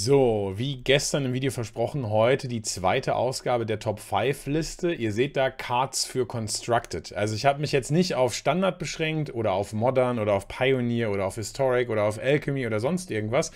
So, wie gestern im Video versprochen, heute die zweite Ausgabe der Top 5 Liste. Ihr seht da Cards für Constructed. Also ich habe mich jetzt nicht auf Standard beschränkt oder auf Modern oder auf Pioneer oder auf Historic oder auf Alchemy oder sonst irgendwas,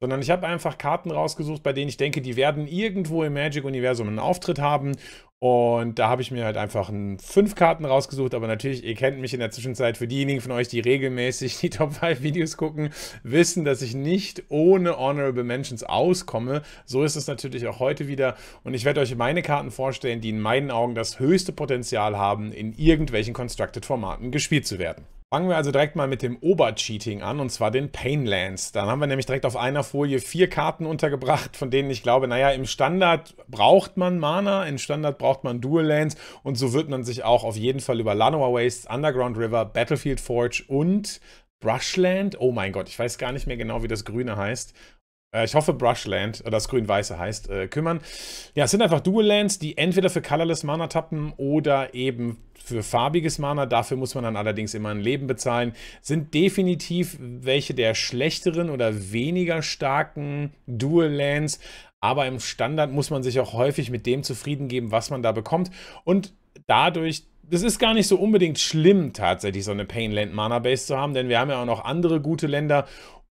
sondern ich habe einfach Karten rausgesucht, bei denen ich denke, die werden irgendwo im Magic-Universum einen Auftritt haben und da habe ich mir halt einfach fünf Karten rausgesucht, aber natürlich, ihr kennt mich in der Zwischenzeit. Für diejenigen von euch, die regelmäßig die Top 5 Videos gucken, wissen, dass ich nicht ohne Honorable Mentions auskomme. So ist es natürlich auch heute wieder. Und ich werde euch meine Karten vorstellen, die in meinen Augen das höchste Potenzial haben, in irgendwelchen Constructed Formaten gespielt zu werden. Fangen wir also direkt mal mit dem Obercheating an, und zwar den Painlands. Dann haben wir nämlich direkt auf einer Folie vier Karten untergebracht, von denen ich glaube, naja, im Standard braucht man Mana, im Standard braucht man Dual Lands, und so wird man sich auch auf jeden Fall über Lanoa Wastes, Underground River, Battlefield Forge und Brushland, oh mein Gott, ich weiß gar nicht mehr genau, wie das Grüne heißt, äh, ich hoffe Brushland, oder äh, das grün-weiße heißt, äh, kümmern. Ja, es sind einfach Dual Lands, die entweder für Colorless Mana tappen oder eben für farbiges Mana. Dafür muss man dann allerdings immer ein Leben bezahlen. Sind definitiv welche der schlechteren oder weniger starken Dual Lands. Aber im Standard muss man sich auch häufig mit dem zufrieden geben, was man da bekommt. Und dadurch das ist gar nicht so unbedingt schlimm, tatsächlich so eine Painland Mana Base zu haben, denn wir haben ja auch noch andere gute Länder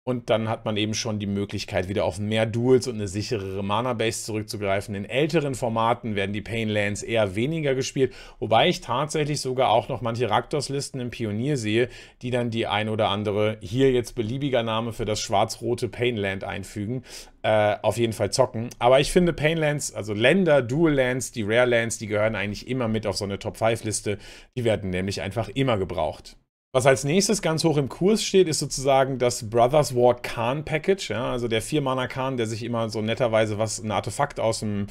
und dann hat man eben schon die Möglichkeit, wieder auf mehr Duels und eine sicherere Mana-Base zurückzugreifen. In älteren Formaten werden die Painlands eher weniger gespielt, wobei ich tatsächlich sogar auch noch manche Raktors-Listen im Pionier sehe, die dann die ein oder andere hier jetzt beliebiger Name für das schwarz-rote Painland einfügen. Äh, auf jeden Fall zocken. Aber ich finde Painlands, also Länder, dual die Rare-Lands, die gehören eigentlich immer mit auf so eine Top-5-Liste. Die werden nämlich einfach immer gebraucht. Was als nächstes ganz hoch im Kurs steht, ist sozusagen das Brothers War Khan Package. Ja, also der 4-Mana Khan, der sich immer so netterweise was, ein Artefakt aus dem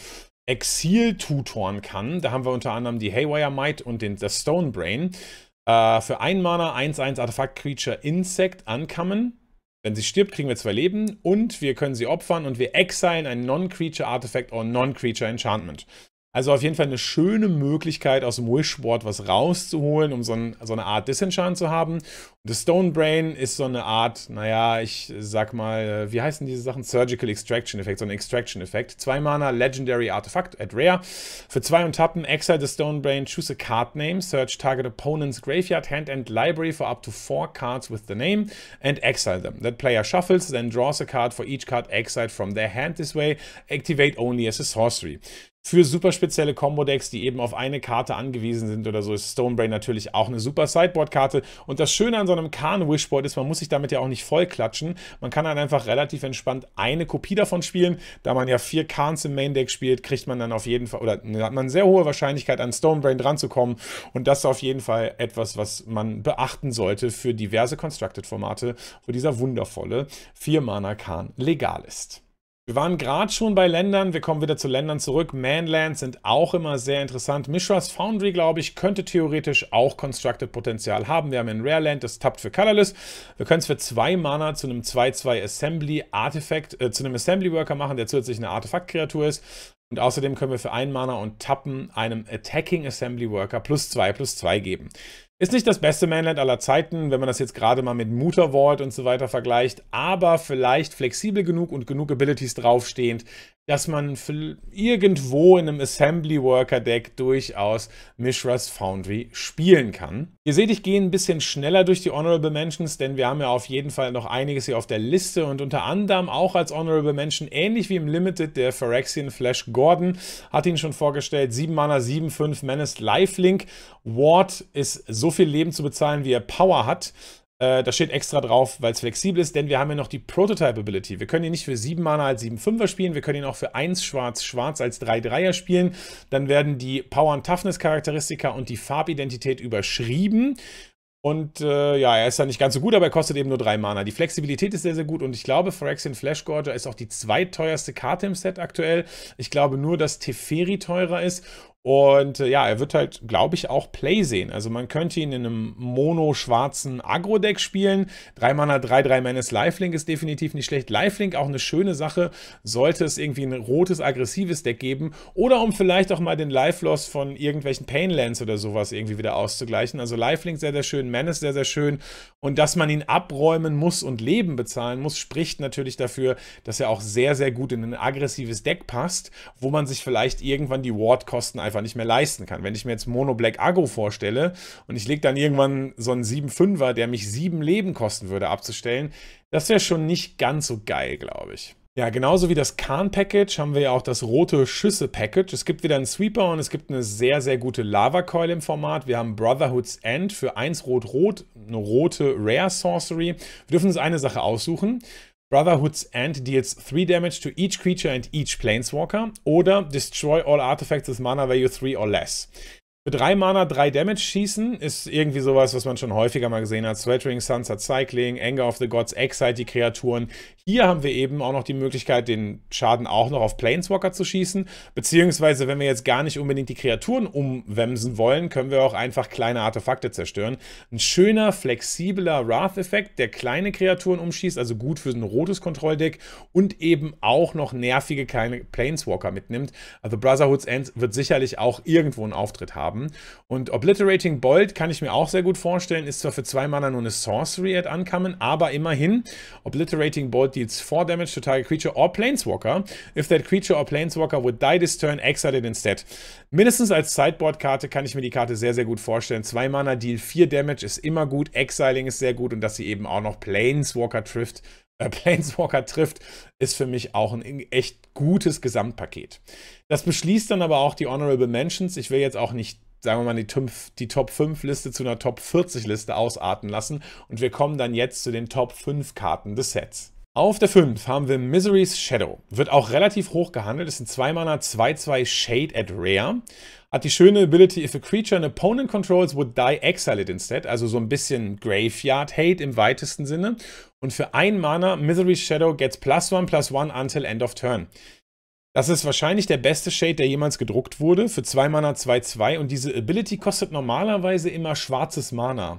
Exil tutoren kann. Da haben wir unter anderem die Haywire Might und den, das Stone Brain. Äh, für ein Mana 1-1 Artefakt Creature Insect ankommen. Wenn sie stirbt, kriegen wir zwei Leben und wir können sie opfern und wir exilen ein Non-Creature Artefakt oder Non-Creature Enchantment. Also auf jeden Fall eine schöne Möglichkeit, aus dem Wishboard was rauszuholen, um so, ein, so, eine Art Disenchant zu haben. Und das Stone Brain ist so eine Art, naja, ich sag mal, äh, wie heißen diese Sachen? Surgical Extraction Effekt, so ein Extraction Effekt. Zwei Mana, Legendary Artifact at Rare. Für zwei und Tappen, Exile the Stone Brain, choose a card name, search target opponent's graveyard, hand and library for up to four cards with the name and exile them. That player shuffles, then draws a card for each card exiled from their hand this way, activate only as a sorcery für super spezielle Combo-Decks, die eben auf eine Karte angewiesen sind oder so, ist Stonebrain natürlich auch eine super Sideboard-Karte. Und das Schöne an so einem Khan-Wishboard ist, man muss sich damit ja auch nicht vollklatschen. Man kann dann einfach relativ entspannt eine Kopie davon spielen. Da man ja vier Khans im Main-Deck spielt, kriegt man dann auf jeden Fall, oder hat man sehr hohe Wahrscheinlichkeit, an Stonebrain dran zu kommen. Und das ist auf jeden Fall etwas, was man beachten sollte für diverse Constructed-Formate, wo dieser wundervolle 4-Mana-Khan legal ist. Wir waren gerade schon bei Ländern, wir kommen wieder zu Ländern zurück. Manlands sind auch immer sehr interessant. Mishras Foundry, glaube ich, könnte theoretisch auch Constructed-Potenzial haben. Wir haben ein Rare Land, das tappt für Colorless. Wir können es für zwei Mana zu einem 2-2 Assembly-Artefakt, äh, zu einem Assembly-Worker machen, der zusätzlich eine Artefakt-Kreatur ist. Und außerdem können wir für einen Mana und Tappen einem Attacking Assembly Worker plus 2 plus 2 geben. Ist nicht das beste Mainland aller Zeiten, wenn man das jetzt gerade mal mit Muta Vault und so weiter vergleicht, aber vielleicht flexibel genug und genug Abilities draufstehend, dass man irgendwo in einem Assembly Worker Deck durchaus Mishra's Foundry spielen kann. Ihr seht, ich gehe ein bisschen schneller durch die Honorable Mentions, denn wir haben ja auf jeden Fall noch einiges hier auf der Liste und unter anderem auch als Honorable Mention, ähnlich wie im Limited, der Phyrexian Flash Gordon, hat ihn schon vorgestellt, 7 Mana, 7, 5 Menace, Lifelink. Ward ist so viel Leben zu bezahlen, wie er Power hat. Äh, da steht extra drauf, weil es flexibel ist, denn wir haben ja noch die Prototype Ability. Wir können ihn nicht für 7 Mana als 7 5 er spielen, wir können ihn auch für 1 Schwarz Schwarz als 3 3 er spielen. Dann werden die Power- und Toughness-Charakteristika und die Farbidentität überschrieben. Und äh, ja, er ist ja nicht ganz so gut, aber er kostet eben nur 3 Mana. Die Flexibilität ist sehr, sehr gut und ich glaube, Phyrexian Flash Gorger ist auch die zweiteuerste Karte im Set aktuell. Ich glaube nur, dass Teferi teurer ist und äh, ja, er wird halt, glaube ich, auch Play sehen. Also man könnte ihn in einem mono-schwarzen Agro-Deck spielen. 3 Mana, 3, 3 Manes Lifelink ist definitiv nicht schlecht. Lifelink auch eine schöne Sache, sollte es irgendwie ein rotes, aggressives Deck geben. Oder um vielleicht auch mal den Life-Loss von irgendwelchen Painlands oder sowas irgendwie wieder auszugleichen. Also Lifelink sehr, sehr schön, Manes sehr, sehr schön. Und dass man ihn abräumen muss und Leben bezahlen muss, spricht natürlich dafür, dass er auch sehr, sehr gut in ein aggressives Deck passt, wo man sich vielleicht irgendwann die Ward-Kosten einfach einfach nicht mehr leisten kann. Wenn ich mir jetzt Mono Black Aggro vorstelle und ich lege dann irgendwann so einen 7-5er, der mich 7 Leben kosten würde, abzustellen, das wäre schon nicht ganz so geil, glaube ich. Ja, genauso wie das Kahn-Package haben wir ja auch das rote Schüsse-Package. Es gibt wieder einen Sweeper und es gibt eine sehr, sehr gute Lava-Coil im Format. Wir haben Brotherhood's End für 1 Rot-Rot, eine rote Rare Sorcery. Wir dürfen uns eine Sache aussuchen. Brotherhoods End deals 3 damage to each creature and each planeswalker, or destroy all artifacts with mana value 3 or less. Für drei Mana drei Damage schießen ist irgendwie sowas, was man schon häufiger mal gesehen hat. Sweltering Suns hat Cycling, Anger of the Gods, Excite die Kreaturen. Hier haben wir eben auch noch die Möglichkeit, den Schaden auch noch auf Planeswalker zu schießen. Beziehungsweise, wenn wir jetzt gar nicht unbedingt die Kreaturen umwemsen wollen, können wir auch einfach kleine Artefakte zerstören. Ein schöner, flexibler Wrath-Effekt, der kleine Kreaturen umschießt, also gut für ein rotes Kontrolldeck und eben auch noch nervige kleine Planeswalker mitnimmt. Also Brotherhood's End wird sicherlich auch irgendwo einen Auftritt haben haben. Und Obliterating Bolt kann ich mir auch sehr gut vorstellen, ist zwar für zwei Mana nur eine Sorcery at Uncommon, aber immerhin Obliterating Bolt deals 4 damage to target creature or Planeswalker. If that creature or Planeswalker would die this turn, exile it instead. Mindestens als Sideboard-Karte kann ich mir die Karte sehr, sehr gut vorstellen. Zwei Mana Deal, 4 Damage ist immer gut, Exiling ist sehr gut und dass sie eben auch noch Planeswalker trifft, äh, Planeswalker trifft, ist für mich auch ein echt gutes Gesamtpaket. Das beschließt dann aber auch die Honorable Mentions. Ich will jetzt auch nicht sagen wir mal, die, die Top-5-Liste zu einer Top-40-Liste ausarten lassen. Und wir kommen dann jetzt zu den Top-5-Karten des Sets. Auf der 5 haben wir Misery's Shadow. Wird auch relativ hoch gehandelt. Ist ein 2-Mana 2-2 Shade at Rare. Hat die schöne Ability, if a creature an opponent controls would die, exile it instead. Also so ein bisschen Graveyard-Hate im weitesten Sinne. Und für ein Mana, Misery's Shadow gets plus 1 plus 1 until end of turn. Das ist wahrscheinlich der beste Shade, der jemals gedruckt wurde. Für 2 Mana 2-2. Und diese Ability kostet normalerweise immer schwarzes Mana.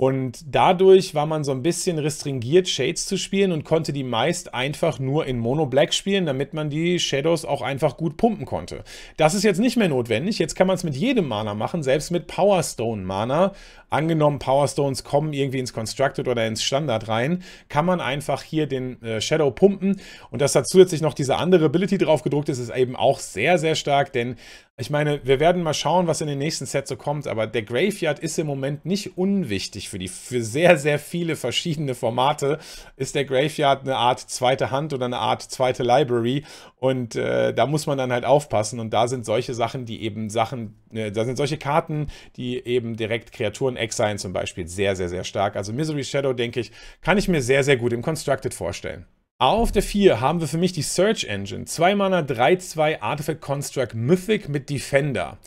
Und dadurch war man so ein bisschen restringiert, Shades zu spielen und konnte die meist einfach nur in Mono Black spielen, damit man die Shadows auch einfach gut pumpen konnte. Das ist jetzt nicht mehr notwendig. Jetzt kann man es mit jedem Mana machen, selbst mit Power Stone Mana. Angenommen, Power Stones kommen irgendwie ins Constructed oder ins Standard rein, kann man einfach hier den äh, Shadow pumpen. Und dass da zusätzlich noch diese andere Ability drauf gedruckt ist, ist eben auch sehr, sehr stark, denn ich meine, wir werden mal schauen, was in den nächsten Sets so kommt, aber der Graveyard ist im Moment nicht unwichtig für die, für sehr, sehr viele verschiedene Formate ist der Graveyard eine Art zweite Hand oder eine Art zweite Library und äh, da muss man dann halt aufpassen und da sind solche Sachen, die eben Sachen, äh, da sind solche Karten, die eben direkt Kreaturen exilen zum Beispiel sehr, sehr, sehr stark. Also Misery Shadow, denke ich, kann ich mir sehr, sehr gut im Constructed vorstellen. Auf der 4 haben wir für mich die Search Engine. 2 Mana 3-2 Artifact Construct Mythic mit Defender.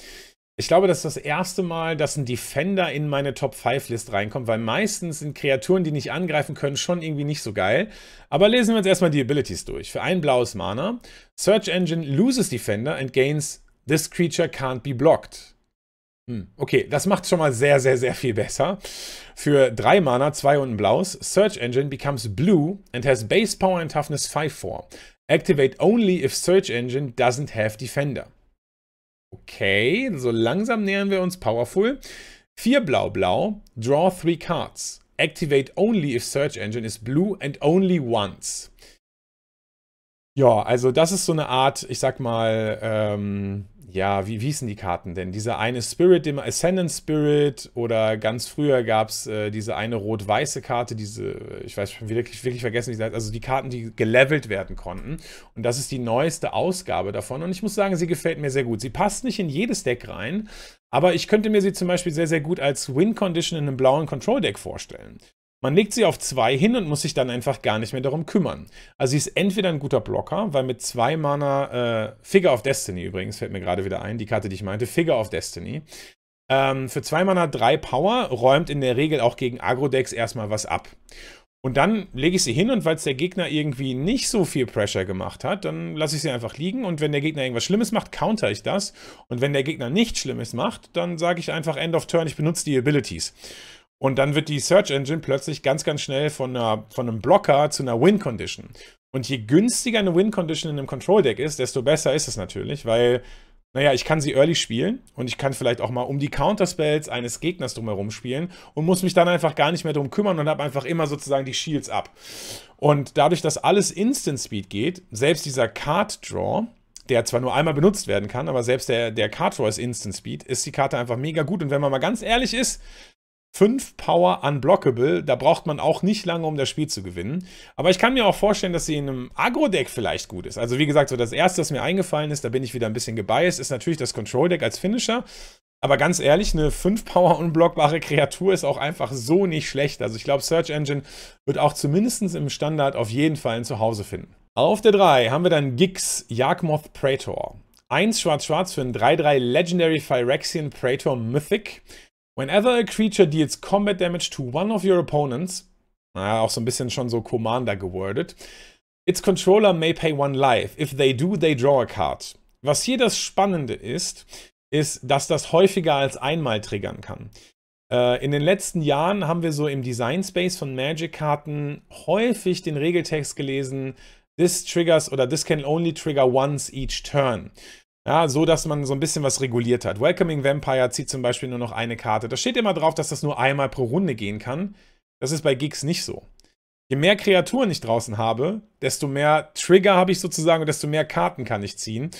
Ich glaube, das ist das erste Mal, dass ein Defender in meine Top 5 List reinkommt, weil meistens sind Kreaturen, die nicht angreifen können, schon irgendwie nicht so geil. Aber lesen wir uns erstmal die Abilities durch. Für ein blaues Mana. Search Engine loses Defender and gains This creature can't be blocked. Hm. Okay, das macht schon mal sehr, sehr, sehr viel besser. Für drei Mana, zwei und ein blaues, Search Engine becomes blue and has base power and toughness 5 4. Activate only if Search Engine doesn't have Defender. Okay, so langsam nähern wir uns Powerful. Vier Blau Blau, draw three cards. Activate only if Search Engine is blue and only once. Ja, also das ist so eine Art, ich sag mal, ähm, ja, wie, wie hießen die Karten denn? Dieser eine Spirit, dem Ascendant Spirit oder ganz früher gab es äh, diese eine rot-weiße Karte, diese, äh, ich weiß schon wirklich, wirklich vergessen, wie sie also die Karten, die gelevelt werden konnten. Und das ist die neueste Ausgabe davon. Und ich muss sagen, sie gefällt mir sehr gut. Sie passt nicht in jedes Deck rein, aber ich könnte mir sie zum Beispiel sehr, sehr gut als Win-Condition in einem blauen Control-Deck vorstellen. Man legt sie auf 2 hin und muss sich dann einfach gar nicht mehr darum kümmern. Also sie ist entweder ein guter Blocker, weil mit 2 Mana, äh, Figure of Destiny übrigens, fällt mir gerade wieder ein, die Karte, die ich meinte, Figure of Destiny. Ähm, für 2 Mana 3 Power räumt in der Regel auch gegen Agro-Decks erstmal was ab. Und dann lege ich sie hin und weil es der Gegner irgendwie nicht so viel Pressure gemacht hat, dann lasse ich sie einfach liegen und wenn der Gegner irgendwas Schlimmes macht, counter ich das. Und wenn der Gegner nichts Schlimmes macht, dann sage ich einfach End of Turn, ich benutze die Abilities. Und dann wird die Search Engine plötzlich ganz, ganz schnell von, einer, von einem Blocker zu einer Win-Condition. Und je günstiger eine Win-Condition in einem Control-Deck ist, desto besser ist es natürlich, weil, naja, ich kann sie early spielen und ich kann vielleicht auch mal um die Counterspells eines Gegners drumherum spielen und muss mich dann einfach gar nicht mehr drum kümmern und habe einfach immer sozusagen die Shields ab. Und dadurch, dass alles Instant Speed geht, selbst dieser Card-Draw, der zwar nur einmal benutzt werden kann, aber selbst der, der Card Draw ist Instant Speed, ist die Karte einfach mega gut. Und wenn man mal ganz ehrlich ist, 5 Power Unblockable. Da braucht man auch nicht lange, um das Spiel zu gewinnen. Aber ich kann mir auch vorstellen, dass sie in einem Agro-Deck vielleicht gut ist. Also wie gesagt, so das Erste, was mir eingefallen ist, da bin ich wieder ein bisschen gebiased, ist natürlich das Control-Deck als Finisher. Aber ganz ehrlich, eine 5-Power unblockbare Kreatur ist auch einfach so nicht schlecht. Also ich glaube, Search Engine wird auch zumindest im Standard auf jeden Fall ein Zuhause finden. Auf der 3 haben wir dann Gix, Jagmoth Praetor. 1 schwarz-schwarz für ein 3-3 Legendary Phyrexian Praetor Mythic. Whenever a creature deals combat damage to one of your opponents, naja, auch so ein bisschen schon so Commander gewordet, its controller may pay one life. If they do, they draw a card. Was hier das Spannende ist, ist, dass das häufiger als einmal triggern kann. Äh, in den letzten Jahren haben wir so im Design Space von Magic-Karten häufig den Regeltext gelesen, this triggers oder this can only trigger once each turn. Ja, so dass man so ein bisschen was reguliert hat. Welcoming Vampire zieht zum Beispiel nur noch eine Karte. Da steht immer drauf, dass das nur einmal pro Runde gehen kann. Das ist bei Gigs nicht so. Je mehr Kreaturen ich draußen habe, desto mehr Trigger habe ich sozusagen und desto mehr Karten kann ich ziehen.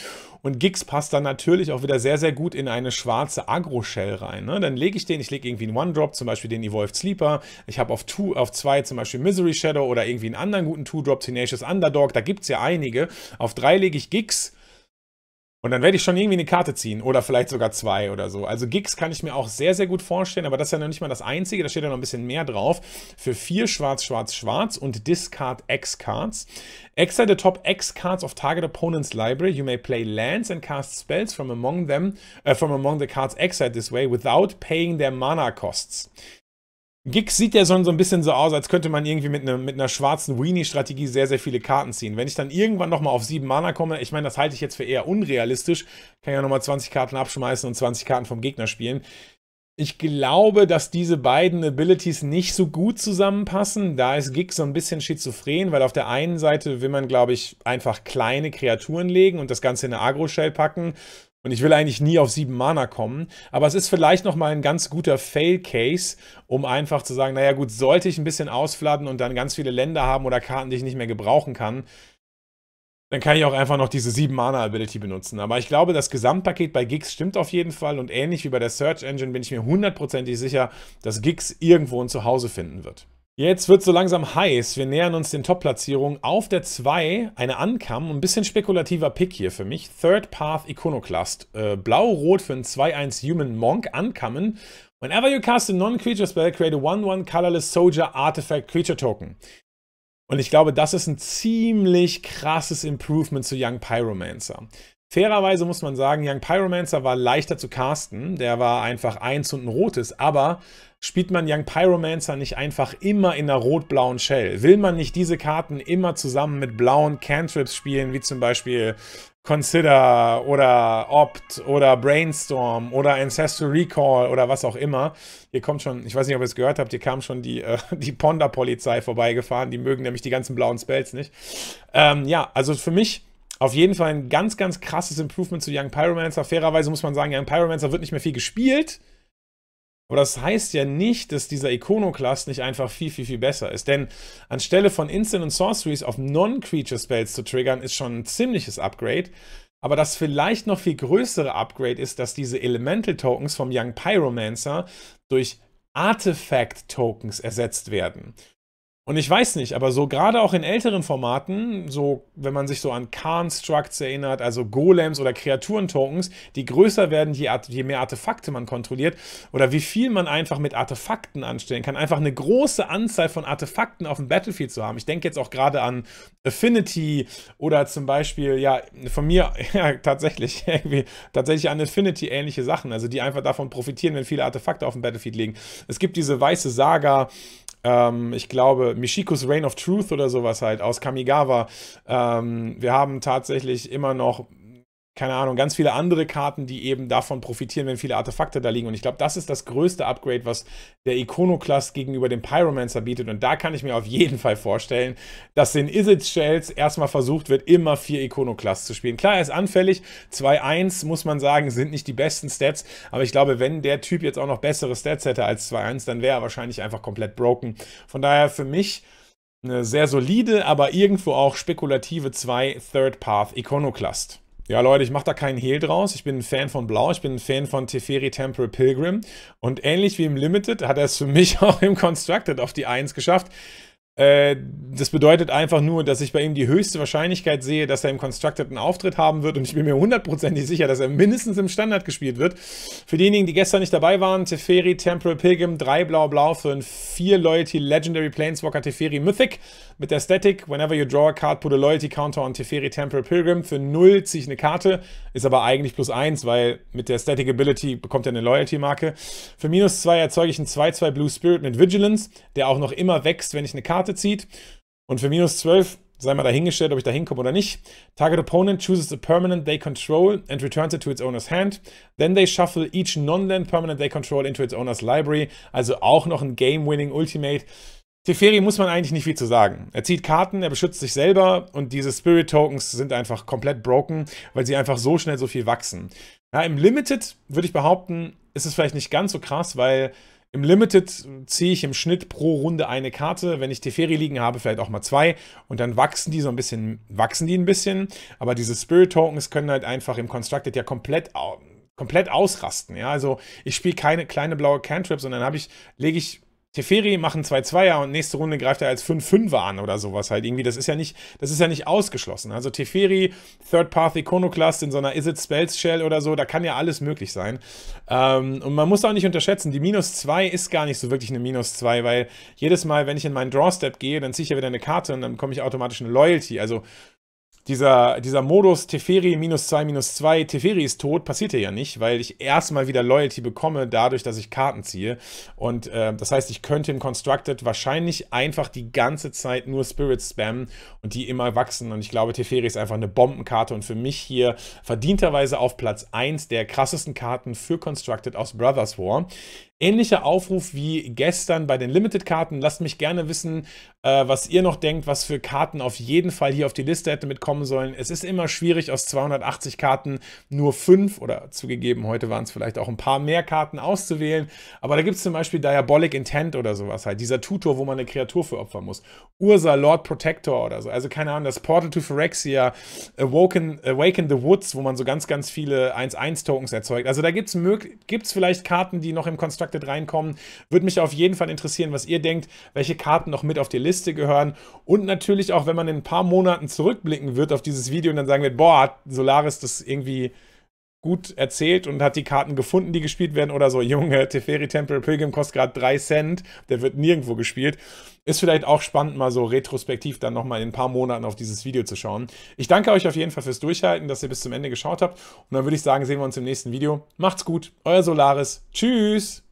Und Gigs passt dann natürlich auch wieder sehr, sehr gut in eine schwarze Agro-Shell rein. Ne? Dann lege ich den, ich lege irgendwie einen One-Drop, zum Beispiel den Evolved Sleeper. Ich habe auf, two, auf zwei zum Beispiel Misery Shadow oder irgendwie einen anderen guten Two-Drop, Tenacious Underdog. Da gibt es ja einige. Auf drei lege ich Gigs und dann werde ich schon irgendwie eine Karte ziehen oder vielleicht sogar zwei oder so. Also Gigs kann ich mir auch sehr, sehr gut vorstellen, aber das ist ja noch nicht mal das Einzige, da steht ja noch ein bisschen mehr drauf. Für vier Schwarz, Schwarz, Schwarz und Discard X-Cards. Exile the top X-Cards of target opponent's library. You may play lands and cast spells from among them, äh, from among the cards exiled this way without paying their mana costs. Gix sieht ja so ein bisschen so aus, als könnte man irgendwie mit, ne, mit einer schwarzen Weenie-Strategie sehr, sehr viele Karten ziehen. Wenn ich dann irgendwann nochmal auf 7 Mana komme, ich meine, das halte ich jetzt für eher unrealistisch, kann ja nochmal 20 Karten abschmeißen und 20 Karten vom Gegner spielen. Ich glaube, dass diese beiden Abilities nicht so gut zusammenpassen. Da ist Gig so ein bisschen schizophren, weil auf der einen Seite will man, glaube ich, einfach kleine Kreaturen legen und das Ganze in eine Agro-Shell packen. Und ich will eigentlich nie auf sieben Mana kommen. Aber es ist vielleicht nochmal ein ganz guter Fail-Case, um einfach zu sagen, naja gut, sollte ich ein bisschen ausflatten und dann ganz viele Länder haben oder Karten, die ich nicht mehr gebrauchen kann, dann kann ich auch einfach noch diese sieben Mana Ability benutzen. Aber ich glaube, das Gesamtpaket bei Gix stimmt auf jeden Fall und ähnlich wie bei der Search Engine bin ich mir hundertprozentig sicher, dass Gix irgendwo ein Zuhause finden wird. Jetzt wird so langsam heiß. Wir nähern uns den Top-Platzierungen. Auf der 2 eine Ankam. Ein bisschen spekulativer Pick hier für mich. Third Path Iconoclast. Äh, Blau-Rot für ein 2-1 Human Monk. Ankamen. Whenever you cast a non-creature spell, create a 1-1 colorless soldier artifact creature token. Und ich glaube, das ist ein ziemlich krasses Improvement zu Young Pyromancer. Fairerweise muss man sagen, Young Pyromancer war leichter zu casten. Der war einfach eins und ein rotes. Aber spielt man Young Pyromancer nicht einfach immer in einer rot-blauen Shell? Will man nicht diese Karten immer zusammen mit blauen Cantrips spielen, wie zum Beispiel Consider oder Opt oder Brainstorm oder Ancestral Recall oder was auch immer? Hier kommt schon, ich weiß nicht, ob ihr es gehört habt, hier kam schon die, äh, die Ponder-Polizei vorbeigefahren. Die mögen nämlich die ganzen blauen Spells nicht. Ähm, ja, also für mich auf jeden Fall ein ganz, ganz krasses Improvement zu Young Pyromancer. Fairerweise muss man sagen, Young Pyromancer wird nicht mehr viel gespielt. Aber das heißt ja nicht, dass dieser Iconoclast nicht einfach viel, viel, viel besser ist. Denn anstelle von Instant und Sorceries auf Non-Creature Spells zu triggern, ist schon ein ziemliches Upgrade. Aber das vielleicht noch viel größere Upgrade ist, dass diese Elemental Tokens vom Young Pyromancer durch Artifact Tokens ersetzt werden. Und ich weiß nicht, aber so gerade auch in älteren Formaten, so wenn man sich so an Constructs erinnert, also Golems oder Kreaturentokens, die größer werden, je, je, mehr Artefakte man kontrolliert oder wie viel man einfach mit Artefakten anstellen kann, einfach eine große Anzahl von Artefakten auf dem Battlefield zu haben. Ich denke jetzt auch gerade an Affinity oder zum Beispiel, ja, von mir, ja, tatsächlich, irgendwie, tatsächlich an Affinity ähnliche Sachen, also die einfach davon profitieren, wenn viele Artefakte auf dem Battlefield liegen. Es gibt diese weiße Saga, ähm, ich glaube, Michikos Reign of Truth oder sowas halt aus Kamigawa. Ähm, wir haben tatsächlich immer noch keine Ahnung, ganz viele andere Karten, die eben davon profitieren, wenn viele Artefakte da liegen. Und ich glaube, das ist das größte Upgrade, was der Iconoclast gegenüber dem Pyromancer bietet. Und da kann ich mir auf jeden Fall vorstellen, dass in Isid Shells erstmal versucht wird, immer vier Iconoclasts zu spielen. Klar, er ist anfällig. 2-1, muss man sagen, sind nicht die besten Stats. Aber ich glaube, wenn der Typ jetzt auch noch bessere Stats hätte als 2-1, dann wäre er wahrscheinlich einfach komplett broken. Von daher für mich eine sehr solide, aber irgendwo auch spekulative 2 Third Path Iconoclast. Ja, Leute, ich mache da keinen Hehl draus. Ich bin ein Fan von Blau, ich bin ein Fan von Teferi Temporal Pilgrim. Und ähnlich wie im Limited hat er es für mich auch im Constructed auf die 1 geschafft. Äh, das bedeutet einfach nur, dass ich bei ihm die höchste Wahrscheinlichkeit sehe, dass er im Constructed einen Auftritt haben wird und ich bin mir hundertprozentig sicher, dass er mindestens im Standard gespielt wird. Für diejenigen, die gestern nicht dabei waren, Teferi, Temporal Pilgrim, 3 Blau-Blau für ein 4 Loyalty Legendary Planeswalker Teferi Mythic mit der Static. Whenever you draw a card, put a Loyalty Counter on Teferi, Temporal Pilgrim. Für 0 ziehe ich eine Karte, ist aber eigentlich plus 1, weil mit der Static Ability bekommt er eine Loyalty-Marke. Für minus 2 erzeuge ich einen 2-2 Blue Spirit mit Vigilance, der auch noch immer wächst, wenn ich eine Karte Karte zieht. Und für minus 12 sei mal dahingestellt, ob ich da hinkomme oder nicht. Target opponent chooses a permanent they control and returns it to its owner's hand. Then they shuffle each non-land permanent they control into its owner's library. Also auch noch ein game-winning Ultimate. Teferi muss man eigentlich nicht viel zu sagen. Er zieht Karten, er beschützt sich selber und diese Spirit Tokens sind einfach komplett broken, weil sie einfach so schnell so viel wachsen. Ja, Im Limited würde ich behaupten, ist es vielleicht nicht ganz so krass, weil im Limited ziehe ich im Schnitt pro Runde eine Karte. Wenn ich Teferi liegen habe, vielleicht auch mal zwei. Und dann wachsen die so ein bisschen, wachsen die ein bisschen. Aber diese Spirit Tokens können halt einfach im Constructed ja komplett komplett ausrasten. Ja, also ich spiele keine kleine blaue Cantrips, sondern habe ich lege ich Teferi machen 2-2er und nächste Runde greift er als 5-5er an oder sowas halt. Irgendwie, das ist ja nicht, das ist ja nicht ausgeschlossen. Also Teferi, Third-Path Iconoclast in so einer Is it Spells Shell oder so, da kann ja alles möglich sein. Ähm, und man muss auch nicht unterschätzen, die Minus 2 ist gar nicht so wirklich eine Minus 2, weil jedes Mal, wenn ich in meinen Draw-Step gehe, dann ziehe ich ja wieder eine Karte und dann bekomme ich automatisch eine Loyalty. Also dieser, dieser Modus Teferi minus 2 minus 2, Teferi ist tot, passiert ja nicht, weil ich erstmal wieder Loyalty bekomme, dadurch, dass ich Karten ziehe. Und äh, das heißt, ich könnte im Constructed wahrscheinlich einfach die ganze Zeit nur Spirits spammen und die immer wachsen. Und ich glaube, Teferi ist einfach eine Bombenkarte und für mich hier verdienterweise auf Platz 1 der krassesten Karten für Constructed aus Brothers War. Ähnlicher Aufruf wie gestern bei den Limited-Karten. Lasst mich gerne wissen, äh, was ihr noch denkt, was für Karten auf jeden Fall hier auf die Liste hätte mitkommen sollen. Es ist immer schwierig, aus 280 Karten nur fünf oder zugegeben, heute waren es vielleicht auch ein paar mehr Karten auszuwählen. Aber da gibt es zum Beispiel Diabolic Intent oder sowas halt. Dieser Tutor, wo man eine Kreatur für opfern muss. Ursa, Lord Protector oder so. Also keine Ahnung, das Portal to Phyrexia, Awoken, Awaken the Woods, wo man so ganz, ganz viele 1-1-Tokens erzeugt. Also da gibt es vielleicht Karten, die noch im Construct Unexpected reinkommen. Würde mich auf jeden Fall interessieren, was ihr denkt, welche Karten noch mit auf die Liste gehören. Und natürlich auch, wenn man in ein paar Monaten zurückblicken wird auf dieses Video und dann sagen wird, boah, hat Solaris das irgendwie gut erzählt und hat die Karten gefunden, die gespielt werden oder so. Junge, Teferi Temple Pilgrim kostet gerade 3 Cent, der wird nirgendwo gespielt. Ist vielleicht auch spannend, mal so retrospektiv dann nochmal in ein paar Monaten auf dieses Video zu schauen. Ich danke euch auf jeden Fall fürs Durchhalten, dass ihr bis zum Ende geschaut habt und dann würde ich sagen, sehen wir uns im nächsten Video. Macht's gut, euer Solaris. Tschüss!